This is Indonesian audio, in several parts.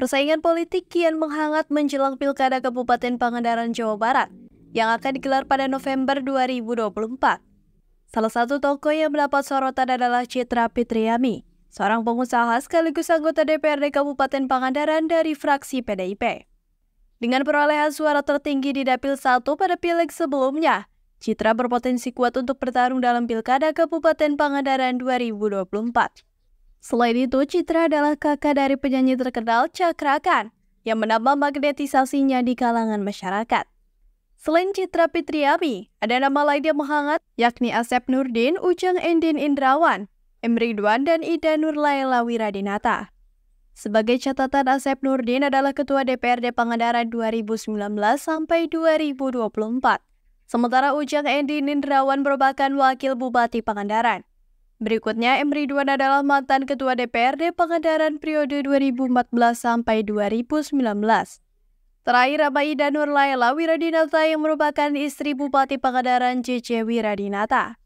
Persaingan politik kian menghangat menjelang Pilkada Kabupaten Pangandaran, Jawa Barat yang akan digelar pada November 2024. Salah satu tokoh yang mendapat sorotan adalah Citra Pitriami, seorang pengusaha sekaligus anggota DPRD Kabupaten Pangandaran dari fraksi PDIP. Dengan perolehan suara tertinggi di Dapil 1 pada pileg sebelumnya, Citra berpotensi kuat untuk bertarung dalam Pilkada Kabupaten Pangandaran 2024. Selain itu, Citra adalah kakak dari penyanyi terkenal Cakrakan yang menambah magnetisasinya di kalangan masyarakat. Selain Citra Pitriami, ada nama lain yang menghangat yakni Asep Nurdin, Ujang Endin Indrawan, Emri Duan, dan Ida Nurlaila Wiradinata. Sebagai catatan, Asep Nurdin adalah Ketua DPRD Pangandaran 2019 sampai 2024. Sementara Ujang Endin Indrawan merupakan Wakil Bupati Pangandaran. Berikutnya, M. Duan adalah mantan Ketua DPRD Pangandaran periode 2014 sampai 2019. Terakhir, Ida Nur Laila Wiradinata yang merupakan istri Bupati Pangandaran JJ Wiradinata.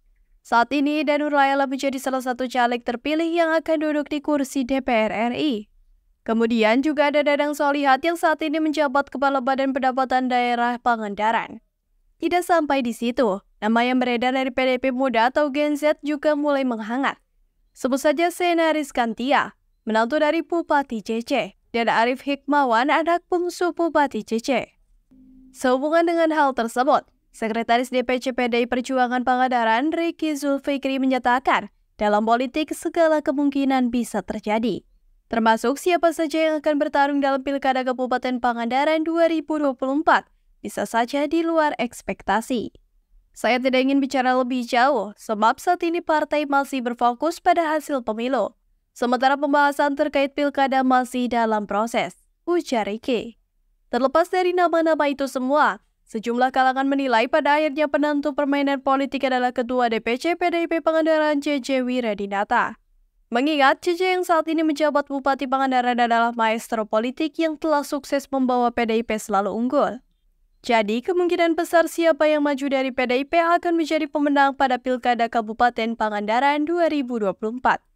Saat ini, Danur Laila menjadi salah satu caleg terpilih yang akan duduk di kursi DPR RI. Kemudian juga ada Dadang Solihat yang saat ini menjabat Kepala Badan Pendapatan Daerah Pangandaran. Tidak sampai di situ, Nama yang beredar dari PDP muda atau Gen Z juga mulai menghangat. Sebut saja Senaris Kantia, menantu dari Bupati CC, dan Arif Hikmawan anak bungsu Bupati CC. Sehubungan dengan hal tersebut, Sekretaris DPC PDI Perjuangan Pangandaran Riki Zulfikri menyatakan, dalam politik segala kemungkinan bisa terjadi. Termasuk siapa saja yang akan bertarung dalam Pilkada Kabupaten Pangandaran 2024, bisa saja di luar ekspektasi. Saya tidak ingin bicara lebih jauh, sebab saat ini partai masih berfokus pada hasil pemilu. Sementara pembahasan terkait pilkada masih dalam proses, ujar Riki. Terlepas dari nama-nama itu semua, sejumlah kalangan menilai pada akhirnya penentu permainan politik adalah Ketua DPC PDIP Pangandaran CC Wiradinata. Mengingat CC yang saat ini menjabat Bupati Pangandaran adalah maestro politik yang telah sukses membawa PDIP selalu unggul. Jadi, kemungkinan besar siapa yang maju dari PDIP akan menjadi pemenang pada Pilkada Kabupaten Pangandaran 2024.